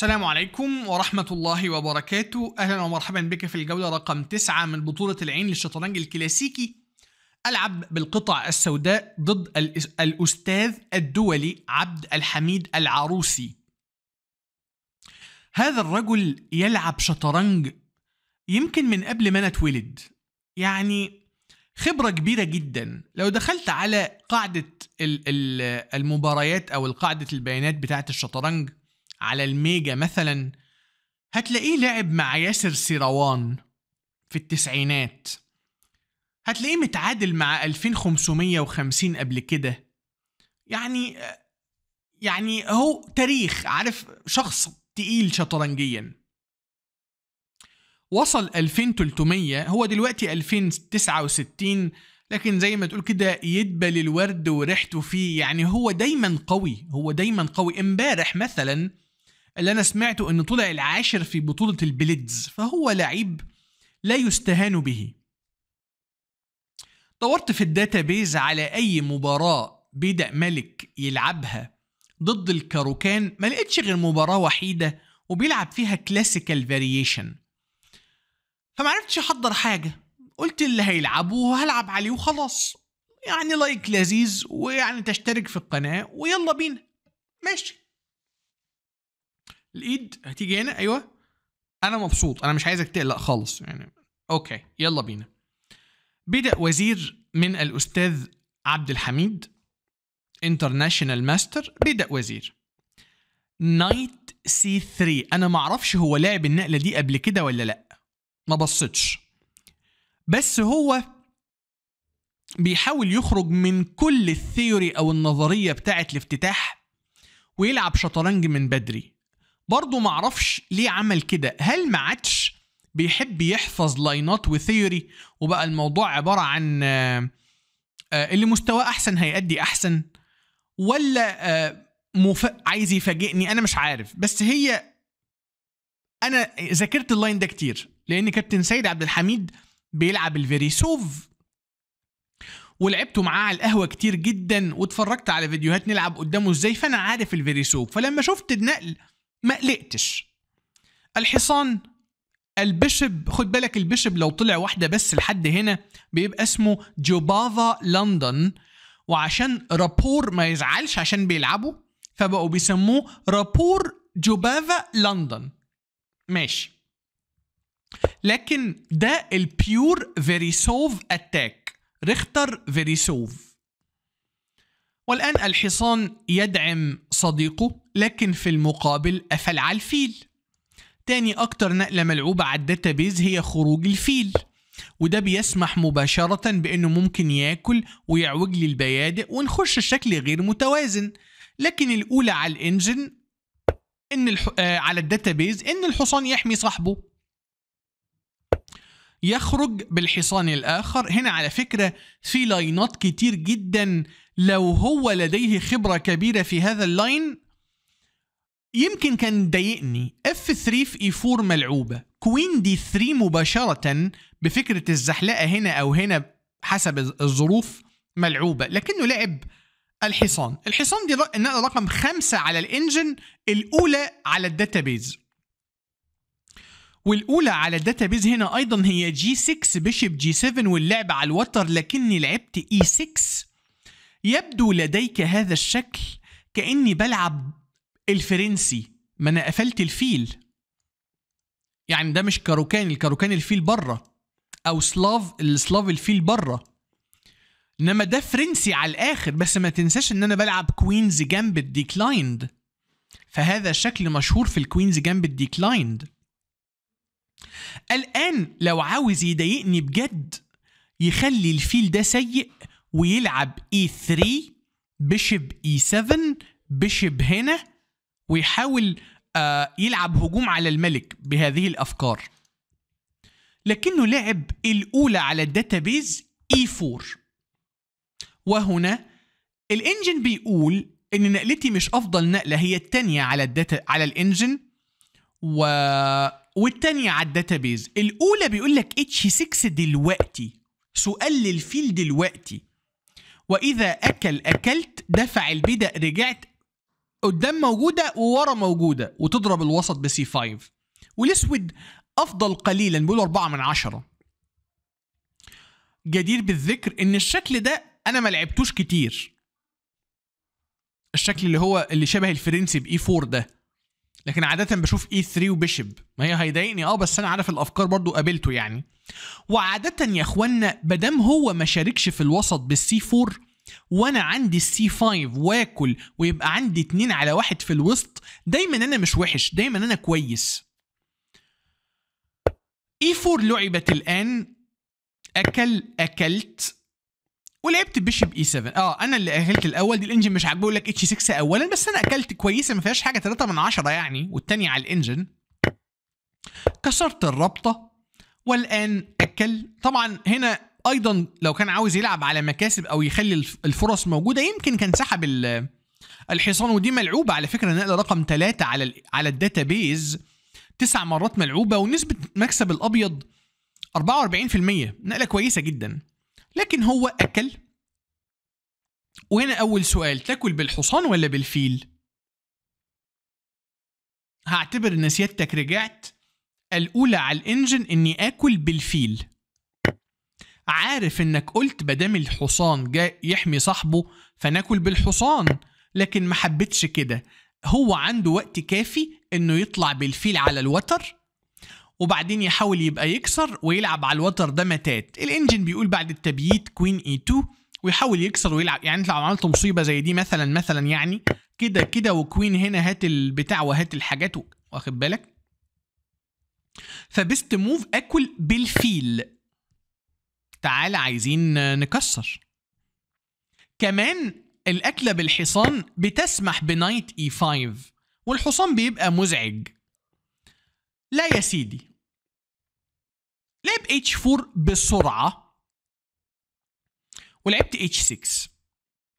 السلام عليكم ورحمة الله وبركاته أهلا ومرحبا بك في الجولة رقم تسعة من بطولة العين للشطرنج الكلاسيكي ألعب بالقطع السوداء ضد الأستاذ الدولي عبد الحميد العروسي هذا الرجل يلعب شطرنج يمكن من قبل ما أنا اتولد يعني خبرة كبيرة جدا لو دخلت على قاعدة المباريات أو قاعدة البيانات بتاعة الشطرنج على الميجا مثلا هتلاقيه لعب مع ياسر سيروان في التسعينات هتلاقيه متعادل مع 2550 قبل كده يعني يعني هو تاريخ عارف شخص تقيل شطرنجيا وصل 2300 هو دلوقتي 2069 لكن زي ما تقول كده يدبل الورد وريحته فيه يعني هو دايما قوي هو دايما قوي امبارح مثلا اللي انا سمعته انه طلع العاشر في بطولة البليدز فهو لعيب لا يستهان به دورت في الداتا بيز على اي مباراة بدأ ملك يلعبها ضد الكاروكان ما لقيتش غير مباراة وحيدة وبيلعب فيها كلاسيكال فاريشن فمعرفتش احضر حاجة قلت اللي هيلعبوه هلعب عليه وخلاص يعني لايك لذيذ ويعني تشترك في القناة ويلا بينا ماشي الايد هتيجي هنا ايوه انا مبسوط انا مش عايزك تقلق خالص يعني اوكي يلا بينا بدا وزير من الاستاذ عبد الحميد انترناشنال ماستر بدا وزير نايت سي 3 انا ما اعرفش هو لعب النقله دي قبل كده ولا لا ما بصتش بس هو بيحاول يخرج من كل الثيوري او النظريه بتاعه الافتتاح ويلعب شطرنج من بدري برضه اعرفش ليه عمل كده هل ما عادش بيحب يحفظ لاينات وثيوري وبقى الموضوع عباره عن آه، آه، اللي مستواه احسن هيأدي احسن ولا آه، مف... عايز يفاجئني انا مش عارف بس هي انا ذاكرت اللاين ده كتير لان كابتن سيد عبد الحميد بيلعب الفيريسوف ولعبته معاه على القهوه كتير جدا واتفرجت على فيديوهات نلعب قدامه ازاي فانا عارف الفيريسوف فلما شفت النقل ما قلقتش الحصان البشب خد بالك البشب لو طلع واحده بس لحد هنا بيبقى اسمه جوبافا لندن وعشان رابور ما يزعلش عشان بيلعبوا فبقوا بيسموه رابور جوبافا لندن ماشي لكن ده البيور فيريسوف اتاك ريختر فيريسوف والآن الحصان يدعم صديقه لكن في المقابل قفل على الفيل تاني أكتر نقلة ملعوبة على الداتابيز هي خروج الفيل وده بيسمح مباشرة بأنه ممكن ياكل ويعوج لي البيادئ ونخش الشكل غير متوازن لكن الأولى على الإنجن إن الح... آه على الداتابيز إن الحصان يحمي صاحبه يخرج بالحصان الآخر هنا على فكرة في لاينات كتير جدا لو هو لديه خبرة كبيرة في هذا اللاين يمكن كان ضايقني اف 3 في اي e 4 ملعوبة كوين دي 3 مباشرة بفكرة الزحلقة هنا أو هنا حسب الظروف ملعوبة لكنه لعب الحصان الحصان دي النقلة رقم خمسة على الانجن الأولى على الداتابيز والأولى على الداتابيز هنا أيضا هي جي 6 بيشب جي 7 واللعب على الوتر لكني لعبت E6 يبدو لديك هذا الشكل كأني بلعب الفرنسي ما أنا قفلت الفيل يعني ده مش كاروكان الكاروكان الفيل بره أو سلاف السلاف الفيل بره إنما ده فرنسي على الآخر بس ما تنساش إن أنا بلعب كوينز جامب ديكلايند فهذا الشكل مشهور في الكوينز جامب ديكلايند الآن لو عاوز يضايقني بجد يخلي الفيل ده سيء ويلعب e3 بشب e7 بشب هنا ويحاول آه يلعب هجوم على الملك بهذه الافكار لكنه لعب الاولى على الداتابيز e4 وهنا الانجن بيقول ان نقلتي مش افضل نقله هي الثانيه على الداتا على الانجن و والثانيه على الداتابيز الاولى بيقول لك اتش 6 دلوقتي سؤال للفيل دلوقتي واذا اكل اكلت دفع البدأ رجعت قدام موجوده وورا موجوده وتضرب الوسط بسي 5 والاسود افضل قليلا بيقولوا 4 من 10 جدير بالذكر ان الشكل ده انا ما لعبتوش كتير الشكل اللي هو اللي شبه الفرنسي باي 4 e ده لكن عاده بشوف اي e 3 وبيشب ما هي هيضايقني اه بس انا عارف الافكار برضو قابلته يعني وعاده يا اخوانا مادام هو ما شاركش في الوسط بالسي 4 وانا عندي السي 5 واكل ويبقى عندي 2 على واحد في الوسط دايما انا مش وحش دايما انا كويس اي e 4 لعبت الان اكل اكلت ولعبت بيشب اي 7 اه انا اللي اهلت الاول دي الانجن مش عاجبه يقول لك اتش 6 اولا بس انا اكلت كويسه ما فيهاش حاجه 3 من 10 يعني والتاني على الانجن كسرت الرابطه والان اكل طبعا هنا ايضا لو كان عاوز يلعب على مكاسب او يخلي الفرص موجوده يمكن كان سحب الحصان ودي ملعوبه على فكره نقله رقم 3 على على الداتا بيز تسع مرات ملعوبه ونسبه مكسب الابيض 44% نقله كويسه جدا لكن هو أكل وهنا أول سؤال تاكل بالحصان ولا بالفيل؟ هعتبر إن سيادتك رجعت الأولى على الإنجن إني آكل بالفيل عارف إنك قلت مادام الحصان جاء يحمي صاحبه فناكل بالحصان لكن ما حبيتش كده هو عنده وقت كافي إنه يطلع بالفيل على الوتر وبعدين يحاول يبقى يكسر ويلعب على الوتر ده متات الانجن بيقول بعد التبييت كوين اي 2 ويحاول يكسر ويلعب يعني انت لو عملت مصيبه زي دي مثلا مثلا يعني كده كده وكوين هنا هات البتاع وهات الحاجات واخد بالك فبست موف اكل بالفيل تعالى عايزين نكسر كمان الاكله بالحصان بتسمح بنايت اي 5 والحصان بيبقى مزعج لا يا سيدي لعب H4 بسرعة ولعبت H6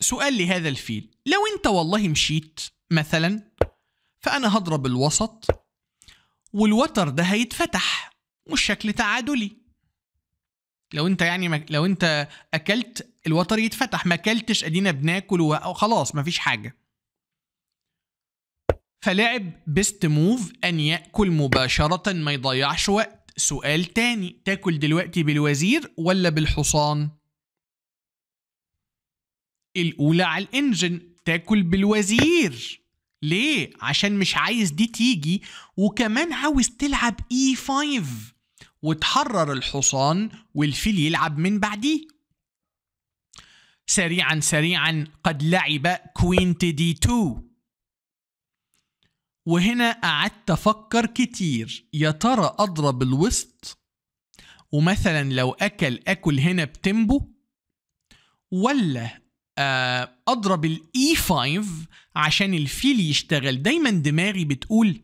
سؤال لهذا الفيل لو انت والله مشيت مثلا فأنا هضرب الوسط والوتر ده هيتفتح والشكل تعادلي لو انت يعني لو انت اكلت الوتر يتفتح ما اكلتش ادينا بناكل وخلاص مفيش حاجه فلعب بيست موف ان ياكل مباشره ما يضيعش وقت سؤال تاني تاكل دلوقتي بالوزير ولا بالحصان الأولى على الإنجن تاكل بالوزير ليه؟ عشان مش عايز دي تيجي وكمان عاوز تلعب e 5 وتحرر الحصان والفيل يلعب من بعديه سريعا سريعا قد لعب كوينت دي 2 وهنا قعدت أفكر كتير يا ترى أضرب الوسط ومثلا لو أكل أكل هنا بتمبو ولا آه، أضرب الإي 5 e عشان الفيل يشتغل دايما دماغي بتقول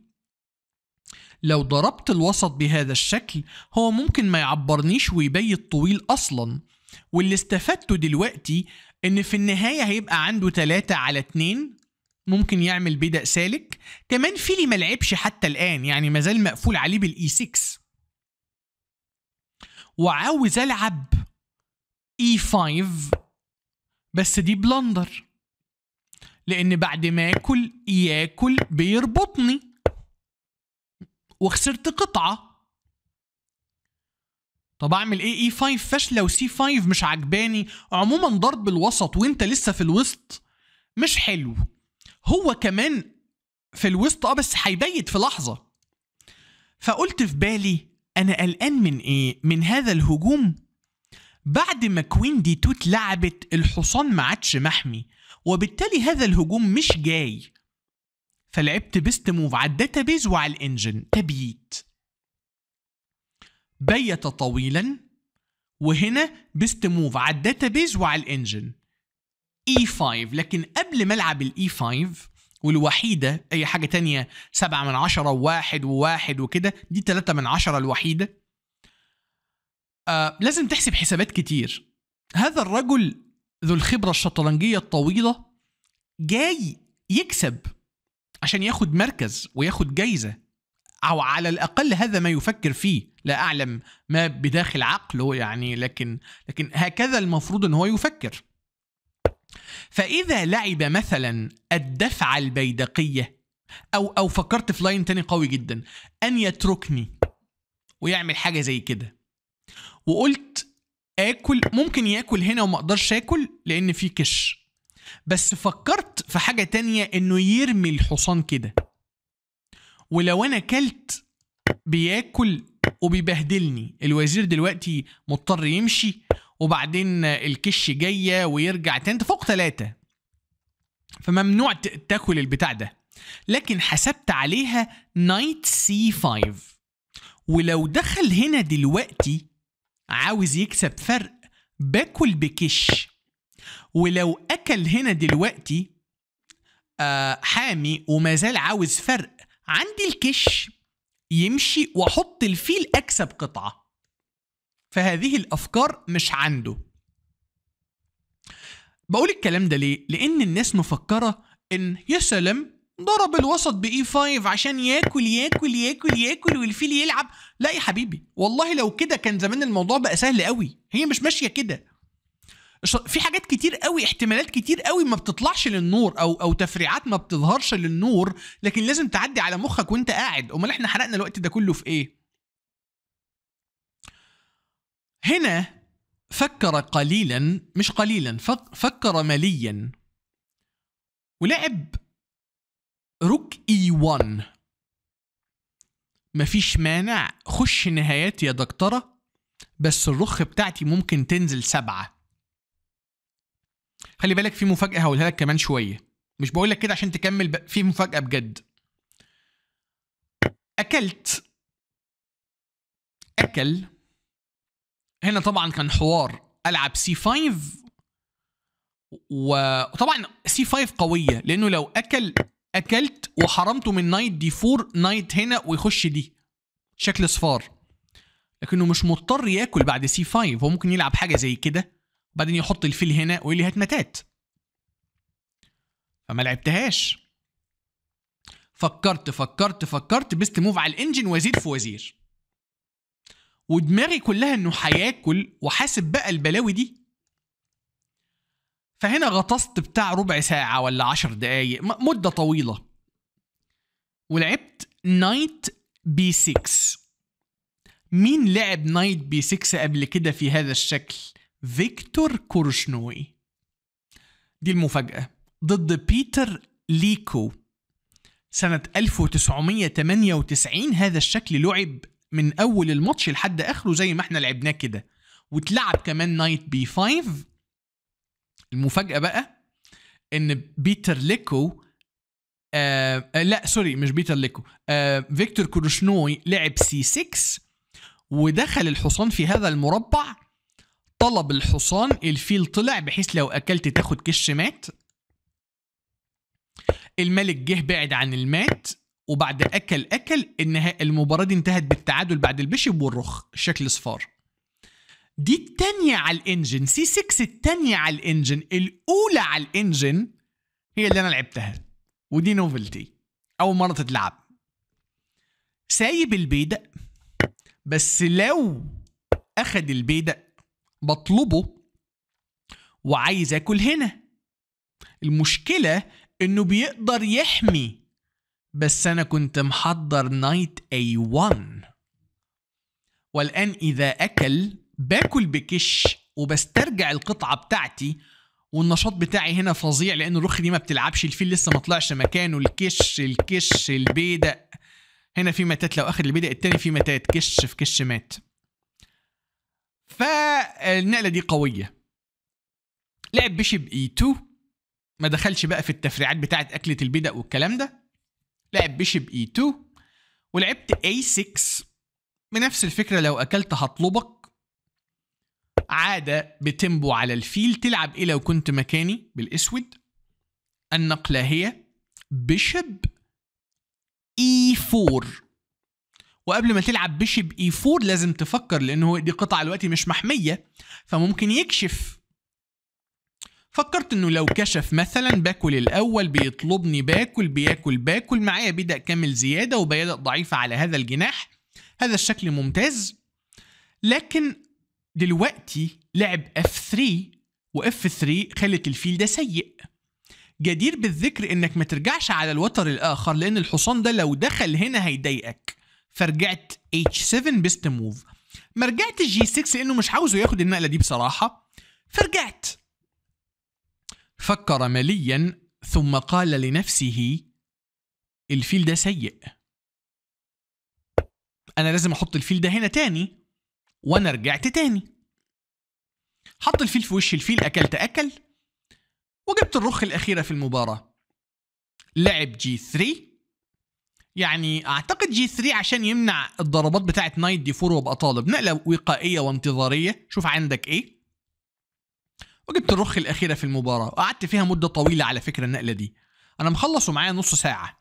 لو ضربت الوسط بهذا الشكل هو ممكن ما يعبرنيش ويبيت طويل أصلا واللي استفدته دلوقتي إن في النهاية هيبقى عنده 3 على 2 ممكن يعمل بدأ سالك كمان فيلي ما لعبش حتى الان يعني ما زال مقفول عليه بالاي 6 e وعاوز العب اي e 5 بس دي بلندر لان بعد ما اكل ياكل بيربطني وخسرت قطعه طب اعمل ايه اي 5 فاشله وسي 5 مش عجباني عموما ضرب الوسط وانت لسه في الوسط مش حلو هو كمان في الوسط اه بس هيبيت في لحظه فقلت في بالي انا قلقان من ايه من هذا الهجوم بعد ما كوين دي توت لعبت الحصان ما عادش محمي وبالتالي هذا الهجوم مش جاي فلعبت بيست موف على الداتابيز وعلى الانجن تبييت بيت طويلا وهنا بيست موف على الداتابيز وعلى الانجن e 5 لكن قبل ما العب الاي 5 e والوحيدة أي حاجة تانية سبعة من عشرة وواحد وواحد وكده دي تلاتة من عشرة الوحيدة آه لازم تحسب حسابات كتير هذا الرجل ذو الخبرة الشطرنجية الطويلة جاي يكسب عشان ياخد مركز وياخد جايزة أو على الأقل هذا ما يفكر فيه لا أعلم ما بداخل عقله يعني لكن لكن هكذا المفروض أن هو يفكر فإذا لعب مثلا الدفعة البيدقية أو أو فكرت في لاين تاني قوي جدا أن يتركني ويعمل حاجة زي كده وقلت آكل ممكن ياكل هنا وما أقدرش آكل لأن في كش بس فكرت في حاجة تانية إنه يرمي الحصان كده ولو أنا كلت بياكل وبيبهدلني الوزير دلوقتي مضطر يمشي وبعدين الكش جايه ويرجع تاني انت فوق ثلاثه فممنوع تاكل البتاع ده لكن حسبت عليها نايت سي 5 ولو دخل هنا دلوقتي عاوز يكسب فرق باكل بكش ولو اكل هنا دلوقتي آه حامي وما زال عاوز فرق عندي الكش يمشي واحط الفيل اكسب قطعه فهذه الافكار مش عنده بقول الكلام ده ليه لان الناس مفكره ان يا سلام ضرب الوسط باي 5 عشان ياكل ياكل ياكل ياكل والفيل يلعب لا يا حبيبي والله لو كده كان زمان الموضوع بقى سهل قوي هي مش ماشيه كده في حاجات كتير قوي احتمالات كتير قوي ما بتطلعش للنور او او تفريعات ما بتظهرش للنور لكن لازم تعدي على مخك وانت قاعد امال احنا حرقنا الوقت ده كله في ايه هنا فكر قليلا مش قليلا فكر مليا ولعب روك اي 1 مفيش مانع خش نهايات يا دكتورة بس الرخ بتاعتي ممكن تنزل سبعة خلي بالك في مفاجأة هقولها لك كمان شوية مش بقولك كده عشان تكمل ب... في مفاجأة بجد أكلت أكل هنا طبعا كان حوار العب سي 5 وطبعا سي 5 قويه لانه لو اكل اكلت وحرمته من نايت دي 4 نايت هنا ويخش دي شكل صفار لكنه مش مضطر ياكل بعد سي 5 هو ممكن يلعب حاجه زي كده وبعدين يحط الفيل هنا ويقول لي هات متات فما لعبتهاش فكرت فكرت فكرت بيست موف على الانجن وزير في وزير ودماغي كلها انه هياكل وحاسب بقى البلاوي دي فهنا غطست بتاع ربع ساعة ولا عشر دقايق مدة طويلة ولعبت نايت بي 6 مين لعب نايت بي 6 قبل كده في هذا الشكل؟ فيكتور كورشنوي دي المفاجأة ضد بيتر ليكو سنة 1998 هذا الشكل لعب من اول الماتش لحد اخره زي ما احنا لعبناه كده واتلعب كمان نايت بي 5 المفاجاه بقى ان بيتر ليكو آه،, آه لا سوري مش بيتر ليكو آه فيكتور كروشنوي لعب سي 6 ودخل الحصان في هذا المربع طلب الحصان الفيل طلع بحيث لو اكلت تاخد كش مات الملك جه بعد عن المات وبعد اكل اكل انها المباراه دي انتهت بالتعادل بعد البشب والرخ شكل صفار دي التانية على الانجن سي 6 التانية على الانجن الاولى على الانجن هي اللي انا لعبتها ودي نوفلتي اول مره تتلعب سايب البيدق بس لو اخد البيدق بطلبه وعايز اكل هنا المشكله انه بيقدر يحمي بس أنا كنت محضر نايت أي 1 والآن إذا أكل باكل بكش وبسترجع القطعة بتاعتي والنشاط بتاعي هنا فظيع لأن الرخ دي ما بتلعبش الفيل لسه ما طلعش مكانه الكش الكش البيدق هنا في متات لو أخد البيدق التاني في متات كش في كش مات فالنقلة دي قوية لعب بشيب اي 2 ما دخلش بقى في التفريعات بتاعة أكلة البدق والكلام ده لعب بيشب اي e 2 ولعبت اي 6 بنفس الفكره لو اكلت هطلبك عاده بتمبو على الفيل تلعب ايه لو كنت مكاني بالاسود النقله هي بيشب اي e 4 وقبل ما تلعب بيشب اي e 4 لازم تفكر لان هو دي قطعه دلوقتي مش محميه فممكن يكشف فكرت انه لو كشف مثلا باكل الاول بيطلبني باكل بياكل باكل معايا بدأ كامل زياده وبيدأ ضعيفه على هذا الجناح هذا الشكل ممتاز لكن دلوقتي لعب اف 3 وإف 3 خلت الفيل ده سيء جدير بالذكر انك ما ترجعش على الوتر الاخر لان الحصان ده لو دخل هنا هيضايقك فرجعت H7 بيست موف ما رجعتش G6 لانه مش عاوزه ياخد النقله دي بصراحه فرجعت فكر مليا ثم قال لنفسه الفيل ده سيء أنا لازم أحط الفيل ده هنا تاني وأنا رجعت تاني حط الفيل في وش الفيل أكل تأكل وجبت الرخ الأخيرة في المباراة لعب جي 3 يعني أعتقد جي 3 عشان يمنع الضربات بتاعة نايت دي 4 وأبقى طالب نقلة وقائية وانتظارية شوف عندك إيه وجبت الرخ الأخيرة في المباراة وقعدت فيها مدة طويلة على فكرة النقلة دي أنا مخلص ومعايا نص ساعة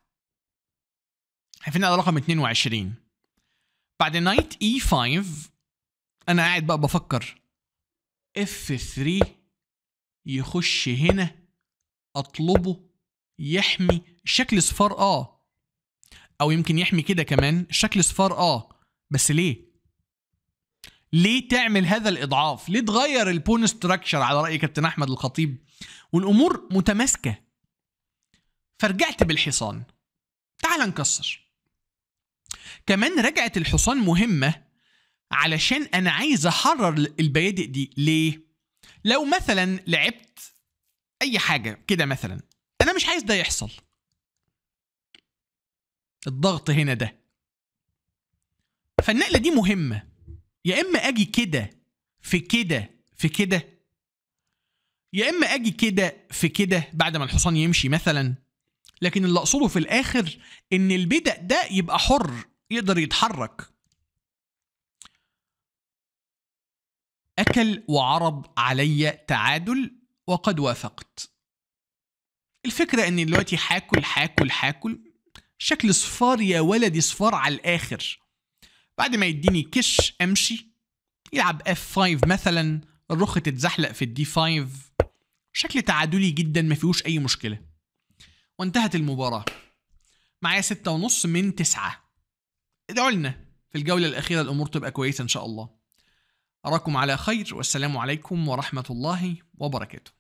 حفلنا على رقم 22 بعد نايت اي e 5 أنا قاعد بقى بفكر اف 3 يخش هنا أطلبه يحمي شكل صفار اه أو يمكن يحمي كده كمان شكل صفار اه بس ليه؟ ليه تعمل هذا الاضعاف ليه تغير البون ستراكشر على راي كابتن احمد الخطيب والامور متماسكه فرجعت بالحصان تعال نكسر كمان رجعت الحصان مهمه علشان انا عايز احرر البيادق دي ليه لو مثلا لعبت اي حاجه كده مثلا انا مش عايز ده يحصل الضغط هنا ده فالنقله دي مهمه يا اما اجي كده في كده في كده يا اما اجي كده في كده بعد ما الحصان يمشي مثلا لكن اللي اقصده في الاخر ان البدأ ده يبقى حر يقدر يتحرك اكل وعرض علي تعادل وقد وافقت الفكره ان دلوقتي هاكل هاكل هاكل شكل صفار يا ولدي صفار على الاخر بعد ما يديني كش امشي يلعب اف 5 مثلا الرخ تتزحلق في الدي 5 شكل تعادلي جدا ما فيهوش اي مشكله وانتهت المباراه معايا ستة ونص من تسعة ادعوا لنا في الجولة الأخيرة الأمور تبقى كويسة إن شاء الله أراكم على خير والسلام عليكم ورحمة الله وبركاته